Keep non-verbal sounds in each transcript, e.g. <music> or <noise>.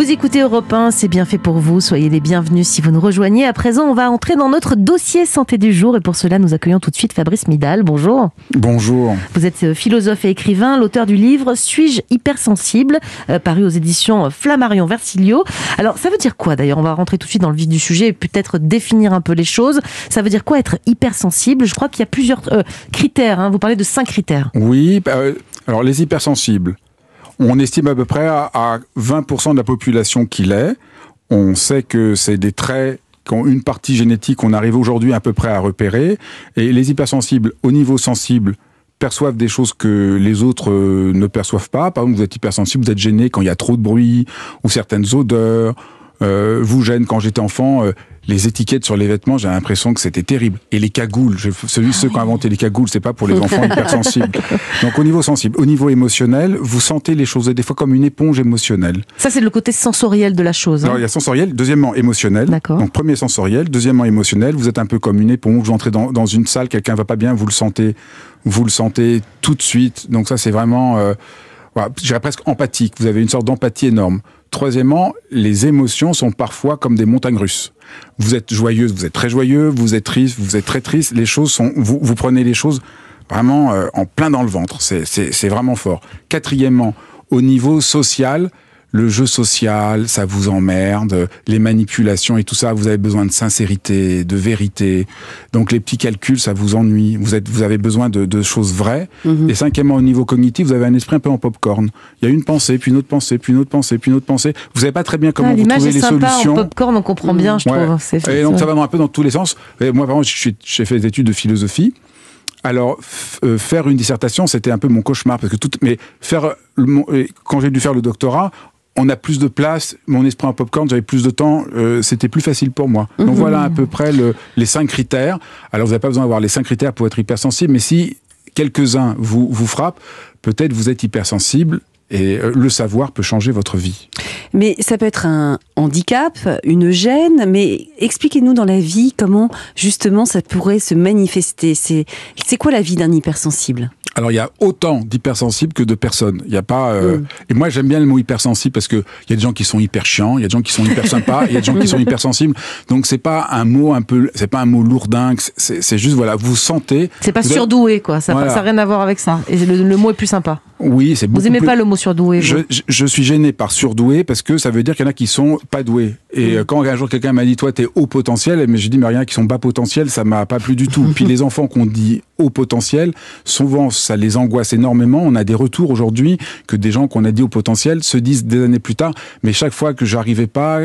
Vous écoutez Europe 1, c'est bien fait pour vous. Soyez les bienvenus si vous nous rejoignez. À présent, on va entrer dans notre dossier santé du jour et pour cela, nous accueillons tout de suite Fabrice Midal. Bonjour. Bonjour. Vous êtes euh, philosophe et écrivain, l'auteur du livre Suis-je hypersensible euh, paru aux éditions Flammarion Versilio. Alors, ça veut dire quoi d'ailleurs On va rentrer tout de suite dans le vif du sujet et peut-être définir un peu les choses. Ça veut dire quoi être hypersensible Je crois qu'il y a plusieurs euh, critères. Hein. Vous parlez de cinq critères. Oui, bah, alors les hypersensibles, on estime à peu près à, 20% de la population qu'il est. On sait que c'est des traits ont une partie génétique, on arrive aujourd'hui à peu près à repérer. Et les hypersensibles, au niveau sensible, perçoivent des choses que les autres euh, ne perçoivent pas. Par exemple, vous êtes hypersensible, vous êtes gêné quand il y a trop de bruit ou certaines odeurs. Euh, vous gênent. quand j'étais enfant. Euh, les étiquettes sur les vêtements, j'ai l'impression que c'était terrible. Et les cagoules, je, celui, ceux qui ont inventé les cagoules, c'est pas pour les enfants hypersensibles. <laughs> Donc au niveau sensible, au niveau émotionnel, vous sentez les choses des fois comme une éponge émotionnelle. Ça, c'est le côté sensoriel de la chose. Hein. il y a sensoriel, deuxièmement émotionnel. Donc premier sensoriel, deuxièmement émotionnel. Vous êtes un peu comme une éponge. Vous entrez dans, dans une salle, quelqu'un va pas bien, vous le sentez, vous le sentez tout de suite. Donc ça, c'est vraiment, euh, je presque empathique. Vous avez une sorte d'empathie énorme. Troisièmement, les émotions sont parfois comme des montagnes russes. Vous êtes joyeuse, vous êtes très joyeux, vous êtes triste, vous êtes très triste. Les choses sont, vous, prenez les choses vraiment euh, en plein dans le ventre. C'est vraiment fort. Quatrièmement, au niveau social, le jeu social, ça vous emmerde, les manipulations et tout ça, vous avez besoin de sincérité, de vérité. Donc les petits calculs, ça vous ennuie. Vous êtes, vous avez besoin de, de choses vraies. Mhm. Et cinquièmement, au niveau cognitif, vous avez un esprit un peu en pop corn. Il y a une pensée, puis une autre pensée, puis une autre pensée, puis une autre pensée. Vous savez pas très bien comment ah, vous trouver les sympa, solutions. En pop-corn, on comprend bien, je trouve. Hein, et donc ça va un peu dans tous les sens. Et moi, vraiment, j'ai fait des études de philosophie. Alors, euh, faire une dissertation, c'était un peu mon cauchemar parce que tout. Mais faire le, euh, quand j'ai dû faire le doctorat, on a plus de place, mon esprit en popcorn, j'avais plus de temps, euh, c'était plus facile pour moi. Donc mhm. voilà à peu près les cinq critères. Alors vous n'avez pas besoin d'avoir les cinq critères pour être hypersensible, mais si quelques-uns vous, vous frappent, peut-être vous êtes hypersensible et euh, le savoir peut changer votre vie. Mais ça peut être un handicap, une gêne, mais expliquez-nous dans la vie comment justement ça pourrait se manifester. C'est quoi la vie d'un hypersensible alors il y a autant d'hypersensibles que de personnes. Il y a pas. Euh, mm. Et moi j'aime bien le mot hypersensible parce que il y a des gens qui sont hyper chiants, il y a des gens qui sont hyper sympas, il y a des gens qui sont <laughs> hypersensibles. Donc c'est pas un mot un peu, c'est pas un mot lourdin. C'est juste voilà, vous sentez. C'est pas surdoué quoi. Ça n'a rien à voir avec ça. Et le, mot est plus sympa. Oui, c'est beaucoup. Vous aimez pas le mot surdoué je, suis gêné par surdoué parce que ça veut dire qu'il y en a qui sont pas doués. Et mm. euh, quand un jour quelqu'un m'a dit toi t'es haut potentiel, mais je dis mais rien qui sont bas potentiel, ça m'a pas plu du tout. <laughs> Puis les enfants qu'on dit haut potentiel, souvent ça les angoisse énormément. On a des retours aujourd'hui que des gens qu'on a dit au potentiel se disent des années plus tard, mais chaque fois que j'arrivais pas,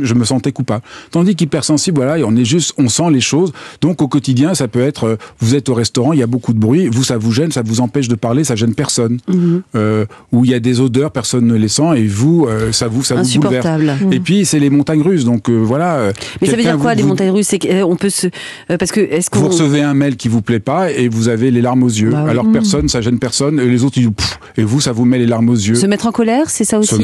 je me sentais coupable. Tandis qu'hypersensible, voilà, on est juste, on sent les choses. Donc au quotidien, ça peut être, euh, vous êtes au restaurant, il y a beaucoup de bruit, vous ça vous gêne, ça vous empêche de parler, ça gêne personne. Mhm. Euh, ou il y a des odeurs, personne ne les sent, et vous, euh, ça vous, ça vous bouleverse. Et mhm. puis c'est les montagnes russes, donc voilà. Mais ça veut dire quoi des montagnes russes C'est peut se, parce que est-ce qu'on vous recevez un mail qui vous plaît pas et vous avez les larmes aux yeux. Bah alors Hmm. personne, ça gêne personne. Et les autres, ils disent, et vous, ça vous met les larmes aux yeux. Se mettre en colère, c'est ça aussi.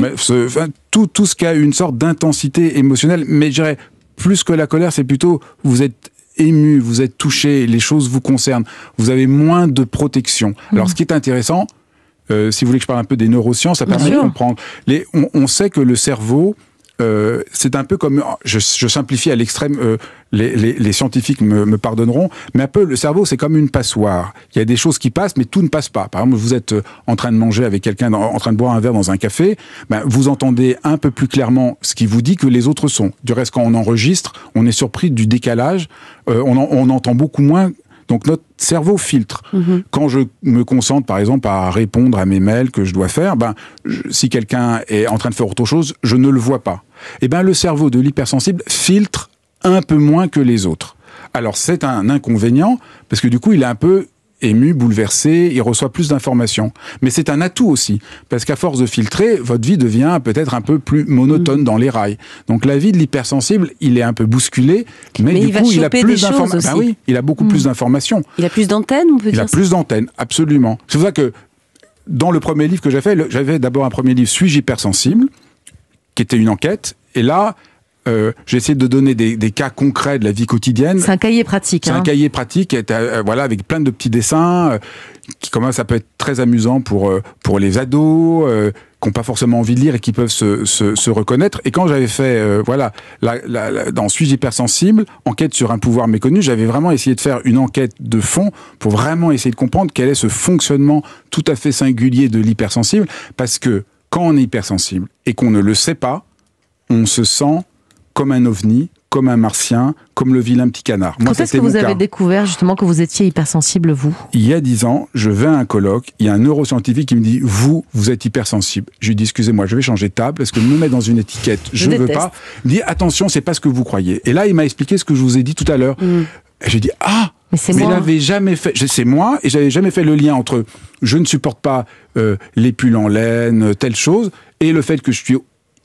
tout, tout ce qui a une sorte d'intensité émotionnelle, mais je dirais plus que la colère, c'est plutôt vous êtes ému, vous êtes touché, les choses vous concernent, vous avez moins de protection. Hmm. Alors ce qui est intéressant, euh, si vous voulez que je parle un peu des neurosciences, ça permet de comprendre. Les, on, sait que le cerveau euh, c'est un peu comme, je, je simplifie à l'extrême, euh, les, les, les, scientifiques me, me, pardonneront, mais un peu le cerveau, c'est comme une passoire. Il y a des choses qui passent, mais tout ne passe pas. Par exemple, vous êtes euh, en train de manger avec quelqu'un, en train de boire un verre dans un café, ben, vous entendez un peu plus clairement ce qui vous dit que les autres sont. Du reste, quand on enregistre, on est surpris du décalage, on, on entend beaucoup moins donc notre cerveau filtre. Mm-hmm. Quand je me concentre, par exemple, à répondre à mes mails que je dois faire, ben, si quelqu'un est en train de faire autre chose, je ne le vois pas eh ben le cerveau de l'hypersensible filtre un peu moins que les autres. Alors c'est un inconvénient parce que du coup il est un peu ému, bouleversé, il reçoit plus d'informations. Mais c'est un atout aussi, parce qu'à force de filtrer, votre vie devient peut-être un peu plus monotone mmh. dans les rails. Donc la vie de l'hypersensible, il est un peu bousculé, mais, du coup, il a plus ah a beaucoup mmh. plus d'informations. Il a plus d'antennes, on peut il dire. Il a plus d'antennes, absolument. C'est pour ça que dans le premier livre que j'ai fait, j'avais d'abord un premier livre Suis-je hypersensible qui était une enquête. Et là, euh, j'ai essayé de donner des, cas concrets de la vie quotidienne. C'est un cahier pratique. C'est un hein. cahier pratique, euh, euh, voilà, avec plein de petits dessins, qui même, ça peut être très amusant pour pour les ados, qui n'ont pas forcément envie de lire et qui peuvent se, se, reconnaître. Et quand j'avais fait, voilà, dans suis hypersensible, enquête sur un pouvoir méconnu, j'avais vraiment essayé de faire une enquête de fond pour vraiment essayer de comprendre quel est ce fonctionnement tout à fait singulier de l'hypersensible, parce que quand on est hypersensible et qu'on ne le sait pas, on se sent comme un ovni, comme un martien, comme le vilain petit canard. Quand est-ce que vous avez découvert justement que vous étiez hypersensible, vous Il y a dix ans, je vais à un colloque, il y a un neuroscientifique qui me dit Vous, vous êtes hypersensible. Je lui dis Excusez-moi, je vais changer de table parce que me mettre dans une étiquette, je ne veux pas. Il dit Attention, c'est pas ce que vous croyez. Et là, il m'a expliqué ce que je vous ai dit tout à l'heure. Mm. j'ai dit Ah mais c'est moi. l'avais jamais fait. C'est moi et j'avais jamais fait le lien entre je ne supporte pas euh, les pulls en laine, euh, telle chose, et le fait que je suis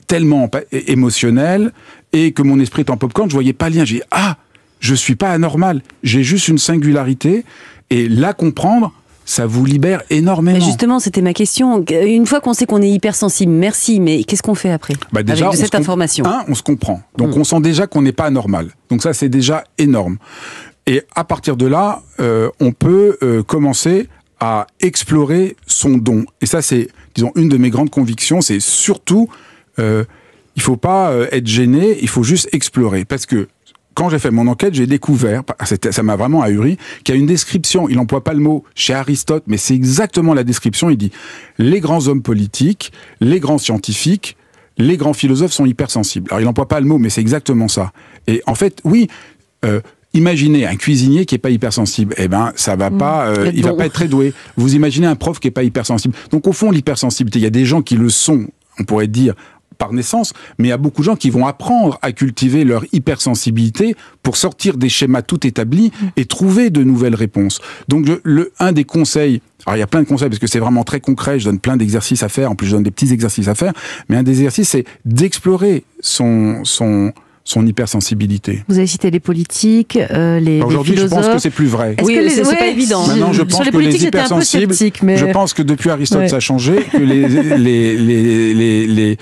tellement émotionnel et que mon esprit est en pop-corn, je voyais pas le lien. J'ai ah, je suis pas anormal. J'ai juste une singularité et la comprendre, ça vous libère énormément. Mais justement, c'était ma question. Une fois qu'on sait qu'on est hypersensible, merci, mais qu'est-ce qu'on fait après bah, avec cette information Un, on se comprend. Donc mm. on sent déjà qu'on n'est pas anormal. Donc ça, c'est déjà énorme. Et à partir de là, euh, on peut euh, commencer à explorer son don. Et ça, c'est, disons, une de mes grandes convictions. C'est surtout, euh, il faut pas euh, être gêné, il faut juste explorer. Parce que quand j'ai fait mon enquête, j'ai découvert, ça m'a vraiment ahuri, qu'il y a une description, il n'emploie pas le mot chez Aristote, mais c'est exactement la description, il dit, les grands hommes politiques, les grands scientifiques, les grands philosophes sont hypersensibles. Alors il n'emploie pas le mot, mais c'est exactement ça. Et en fait, oui, euh, Imaginez un cuisinier qui est pas hypersensible, eh ben ça va mmh. pas, euh, il va pas être très doué. Vous imaginez un prof qui est pas hypersensible. Donc au fond, l'hypersensibilité, il y a des gens qui le sont, on pourrait dire par naissance, mais il y a beaucoup de gens qui vont apprendre à cultiver leur hypersensibilité pour sortir des schémas tout établis mmh. et trouver de nouvelles réponses. Donc le, un des conseils alors il y a plein de conseils parce que c'est vraiment très concret, je donne plein d'exercices à faire, en plus je donne des petits exercices à faire, mais un des exercices c'est d'explorer son, son, son hypersensibilité. Vous avez cité les politiques, euh, bah, les, Aujourd'hui, je pense que c'est plus vrai. que c'est pas évident. Maintenant, je pense les que les hypersensibles. Mais... Je pense que depuis Aristote, ça a changé. Que <laughs> les, les,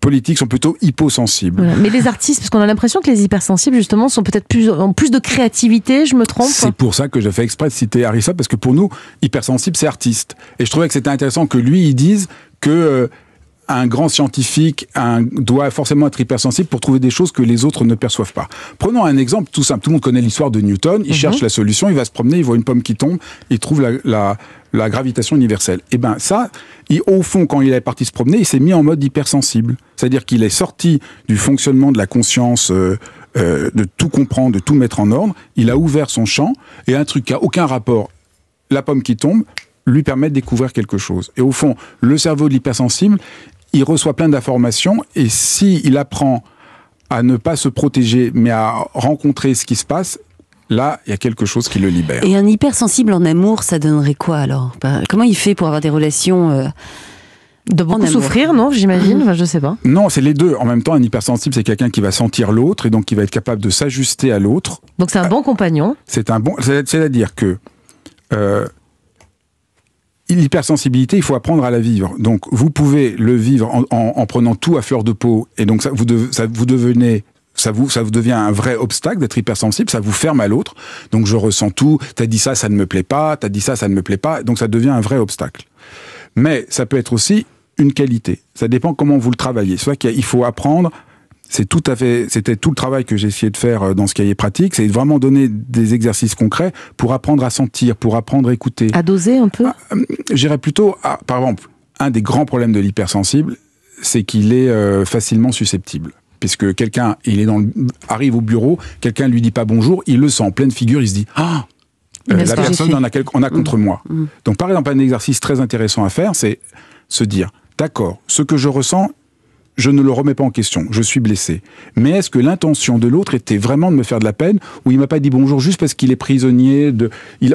politiques sont plutôt hyposensibles. Mais les artistes, parce qu'on a l'impression que les hypersensibles, justement, sont peut-être plus, en plus de créativité, je me trompe. C'est pour ça que j'ai fait exprès de citer Aristote, parce que pour nous, hypersensible, c'est artiste. Et je trouvais que c'était intéressant que lui, il dise que euh, un grand scientifique doit forcément être hypersensible pour trouver des choses que les autres ne perçoivent pas. Prenons un exemple tout simple. Tout le monde connaît l'histoire de Newton. Il mhm. cherche la solution, il va se promener, il voit une pomme qui tombe, il trouve la, gravitation universelle. Et eh bien ça, au fond, quand il est parti se promener, il s'est mis en mode hypersensible. C'est-à-dire qu'il est sorti du fonctionnement de la conscience... Euh, euh, de tout comprendre, de tout mettre en ordre, il a ouvert son champ et un truc qui a aucun rapport, la pomme qui tombe, lui permet de découvrir quelque chose. Et au fond, le cerveau de l'hypersensible, il reçoit plein d'informations et si il apprend à ne pas se protéger mais à rencontrer ce qui se passe, là, il y a quelque chose qui le libère. Et un hypersensible en amour, ça donnerait quoi alors ben, Comment il fait pour avoir des relations euh... De beaucoup souffrir, non J'imagine, Je je sais pas. Non, c'est les deux. En même temps, un hypersensible, c'est quelqu'un qui va sentir l'autre et donc qui va être capable de s'ajuster à l'autre. Donc c'est un bon compagnon. C'est un bon, c'est-à-dire que euh, l'hypersensibilité, il faut apprendre à la vivre. Donc, vous pouvez le vivre en, prenant tout à fleur de peau, et donc ça, vous, vous devenez ça vous, ça vous devient un vrai obstacle d'être hypersensible, ça vous ferme à l'autre. Donc je ressens tout, t'as dit ça, ça ne me plaît pas, t'as dit ça, ça ne me plaît pas, donc ça devient un vrai obstacle. Mais ça peut être aussi une qualité. Ça dépend comment vous le travaillez. Soit qu'il faut apprendre tout à fait, c'était tout le travail que j'ai essayé de faire euh, dans ce cahier pratique, c'est vraiment donner des exercices concrets pour apprendre à sentir, pour apprendre à écouter. À doser un peu ah, euh, J'irais plutôt, par exemple, un des grands problèmes de l'hypersensible, c'est qu'il est, euh, facilement susceptible. Puisque quelqu'un, il est dans arrive au bureau, quelqu'un lui dit pas bonjour, il le sent en pleine figure, il se dit ah, la personne en a, mmh. contre moi. Mmh. Donc par exemple, un exercice très intéressant à faire, c'est se dire d'accord, ce que je ressens, je ne le remets pas en question, je suis blessé. Mais est-ce que l'intention de l'autre était vraiment de me faire de la peine ou il m'a pas dit bonjour juste parce qu'il est prisonnier de il,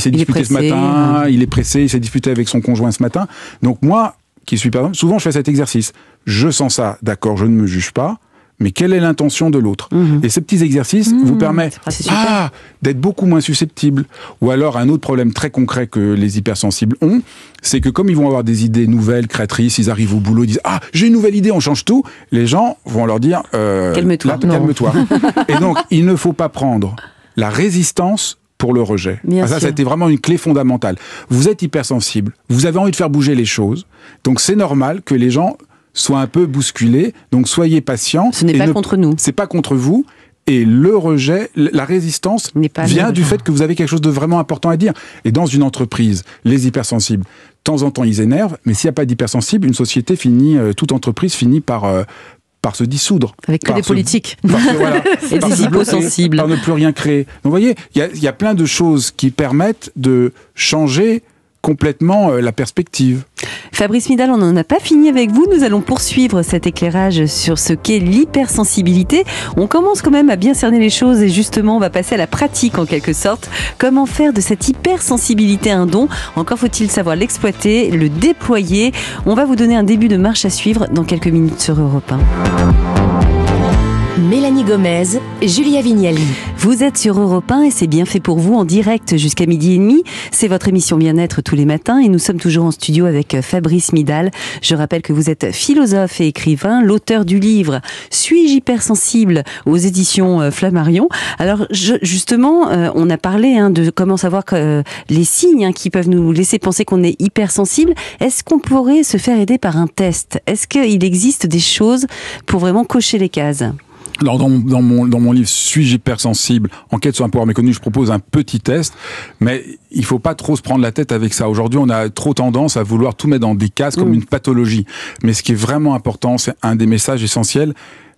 s'est disputé ce matin, il est pressé, il s'est disputé avec son conjoint ce matin. Donc moi qui suis pardon, souvent je fais cet exercice. Je sens ça, d'accord, je ne me juge pas mais quelle est l'intention de l'autre mhm. Et ces petits exercices vous mhm. permettent ah, d'être beaucoup moins susceptibles. Ou alors un autre problème très concret que les hypersensibles ont, c'est que comme ils vont avoir des idées nouvelles, créatrices, ils arrivent au boulot, ils disent ah j'ai une nouvelle idée, on change tout. Les gens vont leur dire euh, calme-toi. <laughs> Et donc il ne faut pas prendre la résistance pour le rejet. Ah, ça, c'était vraiment une clé fondamentale. Vous êtes hypersensible, vous avez envie de faire bouger les choses, donc c'est normal que les gens soit un peu bousculé. Donc soyez patient. Ce n'est pas contre nous. C'est pas contre vous. Et le rejet, la résistance vient du fait que vous avez quelque chose de vraiment important à dire. Et dans une entreprise, les hypersensibles, de temps en temps, ils énervent, mais s'il n'y a pas d'hypersensibles, une société finit, euh, toute entreprise finit par, euh, par se dissoudre. Avec que des politiques. <laughs> et <laughs> des hyposensibles. Par ne plus rien créer. Donc vous voyez, il y a, plein de choses qui permettent de changer complètement euh, la perspective. Fabrice Midal, on n'en a pas fini avec vous. Nous allons poursuivre cet éclairage sur ce qu'est l'hypersensibilité. On commence quand même à bien cerner les choses et justement, on va passer à la pratique en quelque sorte. Comment faire de cette hypersensibilité un don Encore faut-il savoir l'exploiter, le déployer. On va vous donner un début de marche à suivre dans quelques minutes sur Europe 1. Mélanie Gomez, Julia Vignali. Vous êtes sur Europe 1 et c'est bien fait pour vous en direct jusqu'à midi et demi. C'est votre émission Bien-être tous les matins et nous sommes toujours en studio avec euh, Fabrice Midal. Je rappelle que vous êtes philosophe et écrivain, l'auteur du livre Suis-je hypersensible aux éditions euh, Flammarion. Alors justement, euh, on a parlé hein, de comment savoir que, les signes hein, qui peuvent nous laisser penser qu'on est hypersensible. Est-ce qu'on pourrait se faire aider par un test Est-ce qu'il existe des choses pour vraiment cocher les cases dans, mon, livre Suis-je hypersensible Enquête sur un pouvoir méconnu, je propose un petit test, mais il faut pas trop se prendre la tête avec ça. Aujourd'hui, on a trop tendance à vouloir tout mettre dans des cases comme mm. une pathologie. Mais ce qui est vraiment important, c'est un des messages essentiels,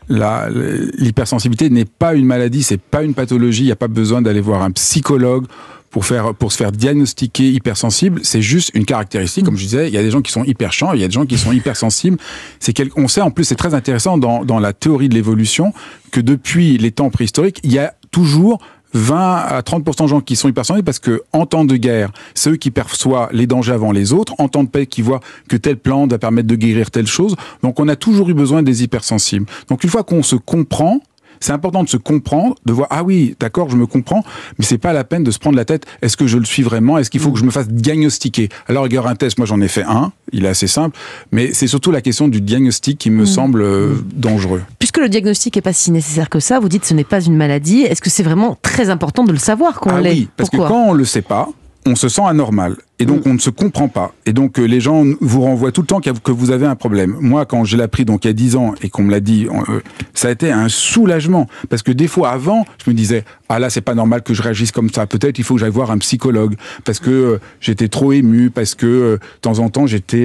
l'hypersensibilité n'est pas une maladie, c'est pas une pathologie, il n'y a pas besoin d'aller voir un psychologue pour, faire, pour se faire diagnostiquer hypersensible, c'est juste une caractéristique. Comme je disais, il y a des gens qui sont hyper champs il y a des gens qui sont hypersensibles. C'est on sait en plus, c'est très intéressant dans, la théorie de l'évolution, que depuis les temps préhistoriques, il y a toujours 20 à 30% de gens qui sont hypersensibles parce que en temps de guerre, c'est eux qui perçoivent les dangers avant les autres, en temps de paix qui voient que telle plante va permettre de guérir telle chose. Donc on a toujours eu besoin des hypersensibles. Donc une fois qu'on se comprend, c'est important de se comprendre, de voir, ah oui, d'accord, je me comprends, mais c'est pas la peine de se prendre la tête, est-ce que je le suis vraiment Est-ce qu'il faut mm. que je me fasse diagnostiquer Alors, il y aura un test, moi j'en ai fait un, il est assez simple, mais c'est surtout la question du diagnostic qui me mm. semble euh, mm. dangereux. Puisque le diagnostic n'est pas si nécessaire que ça, vous dites ce n'est pas une maladie, est-ce que c'est vraiment très important de le savoir quand ah oui, parce que quand on le sait pas, on se sent anormal. Et donc, mm. on ne se comprend pas. Et donc, euh, les gens vous renvoient tout le temps que vous avez un problème. Moi, quand je l'ai appris, donc, il y a 10 ans, et qu'on me l'a dit, euh, ça a été un soulagement. Parce que des fois, avant, je me disais, ah là, c'est pas normal que je réagisse comme ça. Peut-être, il faut que j'aille voir un psychologue. Parce que euh, j'étais trop ému, parce que, de temps en temps, j'étais,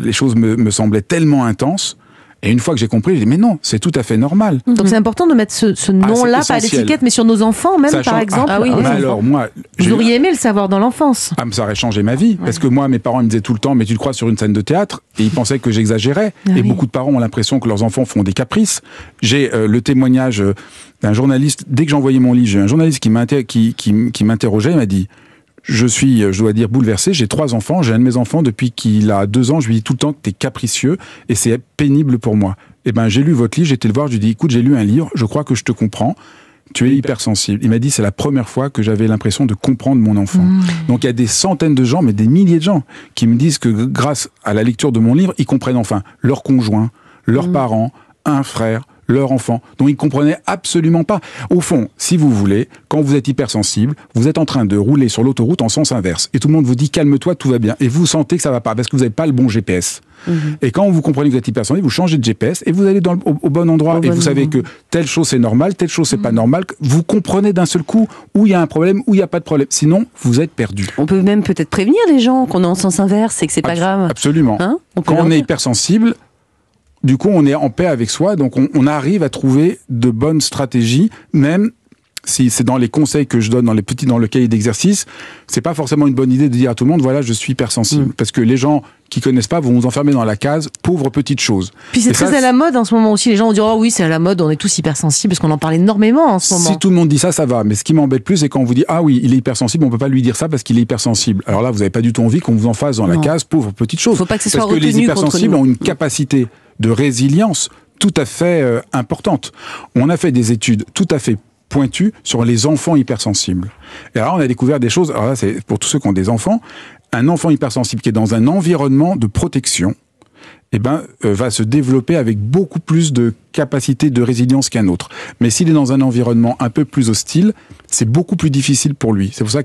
les choses me, me semblaient tellement intenses et une fois que j'ai compris, j'ai dit, mais non, c'est tout à fait normal. Donc mhm. c'est important de mettre ce, ce ah, nom-là, pas à l'étiquette, mais sur nos enfants même, par exemple. Ah, oui, ah alors, moi, j'aurais aimé le savoir dans l'enfance. Ah, ça aurait changé ma vie. Parce que moi, mes parents ils me disaient tout le temps, mais tu le crois sur une scène de théâtre, et ils pensaient que j'exagérais. Ah et beaucoup de parents ont l'impression que leurs enfants font des caprices. J'ai euh, le témoignage euh, d'un journaliste, dès que j'envoyais mon livre, j'ai un journaliste qui m'interrogeait, il m'a dit, je suis, euh, je dois dire, bouleversé. J'ai trois enfants. J'ai un de mes enfants depuis qu'il a deux ans. Je lui dis tout le temps que t'es capricieux et c'est pénible pour moi. Eh ben, j'ai lu votre livre. J'étais le voir. Je lui dis, écoute, j'ai lu un livre. Je crois que je te comprends. Tu es hypersensible. Il m'a dit, c'est la première fois que j'avais l'impression de comprendre mon enfant. Mmh. Donc il y a des centaines de gens, mais des milliers de gens, qui me disent que grâce à la lecture de mon livre, ils comprennent enfin leur conjoint, leurs mmh. parents, un frère, leur enfant, dont ils ne comprenaient absolument pas. Au fond, si vous voulez, quand vous êtes hypersensible, vous êtes en train de rouler sur l'autoroute en sens inverse. Et tout le monde vous dit calme-toi, tout va bien. Et vous sentez que ça va pas parce que vous n'avez pas le bon GPS. Mhm. Et quand vous comprenez que vous êtes hypersensible, vous changez de GPS et vous allez dans au, bon endroit. et vous savez que telle chose c'est normal, telle chose c'est pas mhm. normal. Vous comprenez d'un seul coup où il y a un problème, où il n'y a pas de problème. Sinon, vous êtes perdu. On peut même peut-être prévenir les gens qu'on est en sens inverse et que c'est pas grave. Absolument. Hein quand on est hypersensible, du coup, on est en paix avec soi, donc on, arrive à trouver de bonnes stratégies, même si c'est dans les conseils que je donne dans les petits dans le cahier d'exercice, c'est pas forcément une bonne idée de dire à tout le monde voilà, je suis hypersensible mm. parce que les gens qui connaissent pas vont vous enfermer dans la case pauvre petite chose. Puis c'est très à la mode en ce moment aussi. Les gens vont dire Ah oui, c'est à la mode, on est tous hypersensibles parce qu'on en parle énormément en ce moment. Si tout le monde dit ça, ça va. Mais ce qui m'embête plus, c'est quand on vous dit ah oui, il est hypersensible, on peut pas lui dire ça parce qu'il est hypersensible. Alors là, vous avez pas du tout envie qu'on vous en fasse dans la case pauvre petite chose. Faut pas que ce soit parce que les hypersensibles ont une mm. capacité de résilience tout à fait euh, importante. On a fait des études tout à fait pointues sur les enfants hypersensibles. Et alors on a découvert des choses, alors c'est pour tous ceux qui ont des enfants, un enfant hypersensible qui est dans un environnement de protection, eh ben, euh, va se développer avec beaucoup plus de capacité de résilience qu'un autre. Mais s'il est dans un environnement un peu plus hostile, c'est beaucoup plus difficile pour lui. C'est pour ça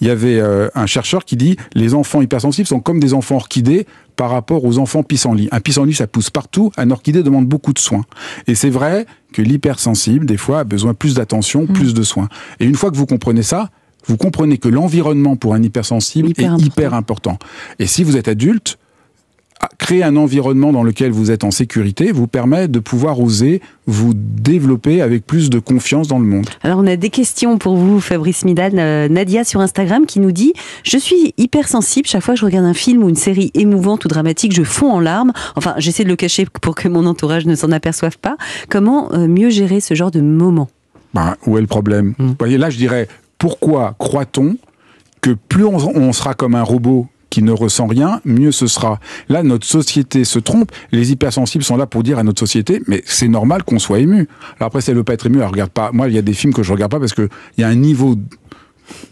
il y avait euh, un chercheur qui dit les enfants hypersensibles sont comme des enfants orchidées par rapport aux enfants pissenlits. Un pissenlit, ça pousse partout, un orchidée demande beaucoup de soins. Et c'est vrai que l'hypersensible, des fois, a besoin plus d'attention, mm. plus de soins. Et une fois que vous comprenez ça, vous comprenez que l'environnement pour un hypersensible est hyper important. Et si vous êtes adulte, créer un environnement dans lequel vous êtes en sécurité vous permet de pouvoir oser vous développer avec plus de confiance dans le monde. Alors on a des questions pour vous, Fabrice Midal. Euh, Nadia sur Instagram qui nous dit Je suis hypersensible, chaque fois que je regarde un film ou une série émouvante ou dramatique, je fonds en larmes. Enfin, j'essaie de le cacher pour que mon entourage ne s'en aperçoive pas. Comment euh, mieux gérer ce genre de moment ben, Où est le problème hmm. là je dirais Pourquoi croit-on que plus on sera comme un robot qui ne ressent rien, mieux ce sera. Là, notre société se trompe. Les hypersensibles sont là pour dire à notre société, mais c'est normal qu'on soit ému. Alors après, si elle veut pas être ému. elle regarde pas. Moi, il y a des films que je regarde pas parce que il y a un niveau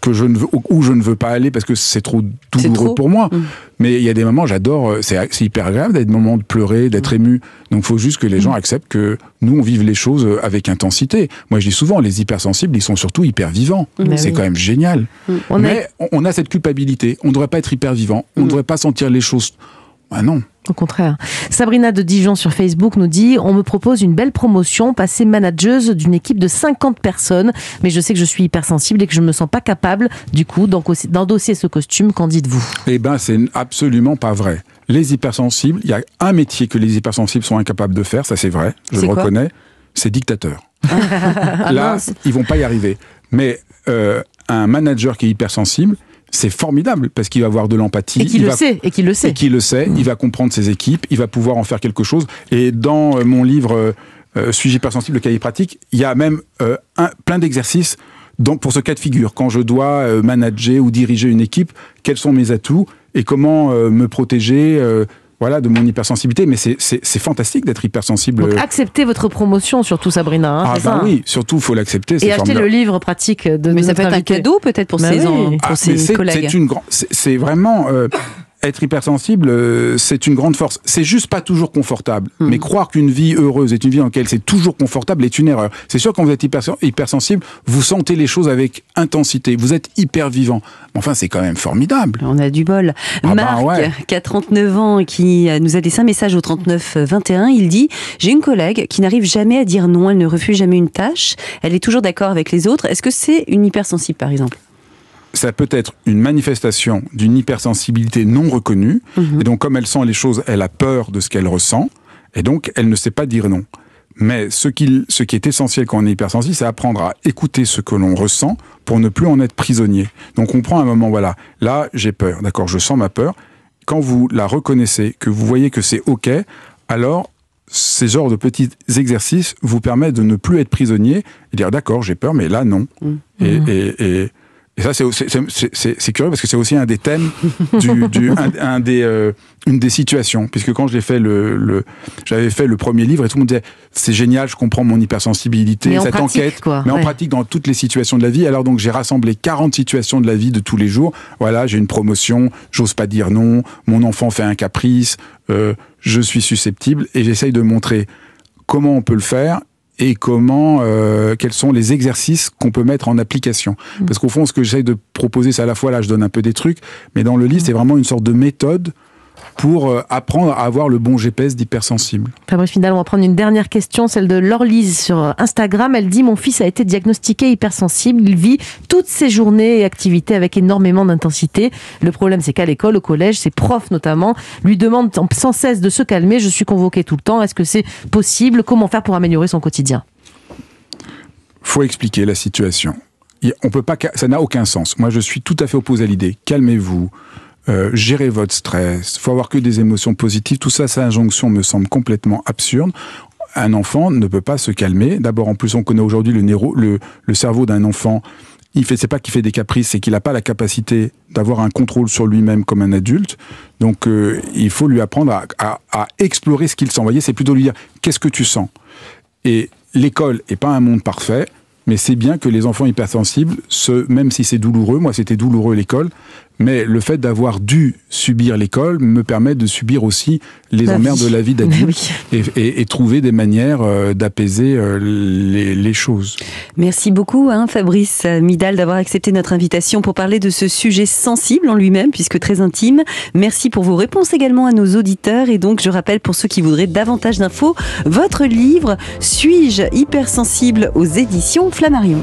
que je ne veux, où je ne veux pas aller parce que c'est trop douloureux pour moi. Mm. Mais il y a des moments, j'adore, euh, c'est hyper agréable d'être moment de pleurer, d'être mm. ému. Donc, il faut juste que les mm. gens acceptent que nous, on vive les choses euh, avec intensité. Moi, je dis souvent, les hypersensibles, ils sont surtout hyper vivants. C'est bah quand même génial. Mais on a cette culpabilité. On ne devrait pas être hyper vivant. On ne devrait pas sentir les choses ah non. Au contraire. Sabrina de Dijon sur Facebook nous dit On me propose une belle promotion, passer manageuse d'une équipe de 50 personnes, mais je sais que je suis hypersensible et que je ne me sens pas capable, du coup, d'endosser ce costume. Qu'en dites-vous Eh bien, c'est absolument pas vrai. Les hypersensibles, il y a un métier que les hypersensibles sont incapables de faire, ça c'est vrai, je le reconnais, c'est dictateur. <laughs> Ah, Là, ils vont pas y arriver. Mais euh, un manager qui est hypersensible, c'est formidable parce qu'il va avoir de l'empathie. Et qu'il le sait. Et qu'il le sait. Et qu'il le sait. Il va comprendre ses équipes. Il va pouvoir en faire quelque chose. Et dans euh, mon livre euh, euh Suis-je hypersensible, le cahier pratique, il y a même euh, un, plein d'exercices donc pour ce cas de figure, quand je dois manager ou diriger une équipe, quels sont mes atouts et comment me protéger voilà, de mon hypersensibilité. Mais c'est fantastique d'être hypersensible. Donc acceptez votre promotion, surtout Sabrina. Hein, ah bah hein oui, surtout faut l'accepter. Et acheter le livre pratique de. Mais ça peut être un cadeau peut-être pour bah ses, pour ah, ses collègues. C'est vraiment. Euh, être hypersensible, euh, c'est une grande force. C'est juste pas toujours confortable. Hmm. Mais croire qu'une vie heureuse est une vie dans laquelle c'est toujours confortable est une erreur. C'est sûr, quand vous êtes hypersensible, vous sentez les choses avec intensité. Vous êtes hyper vivant. Enfin, c'est quand même formidable. On a du bol. Ah bah Marc, qui a 39 ans, qui euh, nous a laissé un message au 39-21, il dit « J'ai une collègue qui n'arrive jamais à dire non, elle ne refuse jamais une tâche, elle est toujours d'accord avec les autres. Est-ce que c'est une hypersensible, par exemple ?» ça peut être une manifestation d'une hypersensibilité non reconnue. Mhm. Et donc, comme elle sent les choses, elle a peur de ce qu'elle ressent. Et donc, elle ne sait pas dire non. Mais ce qui, ce qui est essentiel quand on est hypersensible, c'est apprendre à écouter ce que l'on ressent pour ne plus en être prisonnier. Donc, on prend un moment, voilà, là, j'ai peur, d'accord, je sens ma peur. Quand vous la reconnaissez, que vous voyez que c'est OK, alors ces genres de petits exercices vous permettent de ne plus être prisonnier et dire d'accord, j'ai peur, mais là, non. Mm. Mm. et, et et ça, c'est curieux parce que c'est aussi un des thèmes, du, <laughs> un, des, euh, une des situations. Puisque quand j'ai fait le, j'avais fait le premier livre et tout le monde disait c'est génial, je comprends mon hypersensibilité, cette enquête, mais en pratique dans toutes les situations de la vie. Alors donc j'ai rassemblé 40 situations de la vie de tous les jours. Voilà, j'ai une promotion, j'ose pas dire non, mon enfant fait un caprice, euh, je suis susceptible et j'essaye de montrer comment on peut le faire et comment, euh, quels sont les exercices qu'on peut mettre en application. Mm. Parce qu'au fond, ce que j'essaie de proposer, c'est à la fois là, je donne un peu des trucs, mais dans le livre, mm. c'est vraiment une sorte de méthode pour euh, apprendre à avoir le bon GPS d'hypersensible. Fabrice Final, on va prendre une dernière question, celle de Lorlise sur Instagram. Elle dit Mon fils a été diagnostiqué hypersensible. Il vit toutes ses journées et activités avec énormément d'intensité. Le problème, c'est qu'à l'école, au collège, ses profs notamment lui demandent sans cesse de se calmer. Je suis convoquée tout le temps. Est-ce que c'est possible Comment faire pour améliorer son quotidien faut expliquer la situation. On peut pas, ça n'a aucun sens. Moi, je suis tout à fait opposé à l'idée. Calmez-vous, euh, gérer votre stress, faut avoir que des émotions positives, tout ça, sa injonction me semble complètement absurde un enfant ne peut pas se calmer. D'abord, en plus, on connaît aujourd'hui le, néro, le, cerveau d'un enfant. Il fait, c'est pas qu'il fait des caprices, c'est qu'il n'a pas la capacité d'avoir un contrôle sur lui-même comme un adulte. Donc, euh, il faut lui apprendre à, explorer ce qu'il sent. voyez, c'est plutôt lui dire qu'est-ce que tu sens. Et l'école est pas un monde parfait, mais c'est bien que les enfants hypersensibles, ce même si c'est douloureux, moi c'était douloureux l'école, mais le fait d'avoir dû subir l'école me permet de subir aussi les emmerdes de la vie d'adulte <laughs> et, trouver des manières euh, d'apaiser euh, les, choses. Merci beaucoup, hein, Fabrice Midal, d'avoir accepté notre invitation pour parler de ce sujet sensible en lui-même, puisque très intime. Merci pour vos réponses également à nos auditeurs. Et donc, je rappelle pour ceux qui voudraient davantage d'infos, votre livre Suis-je hypersensible aux éditions Flammarion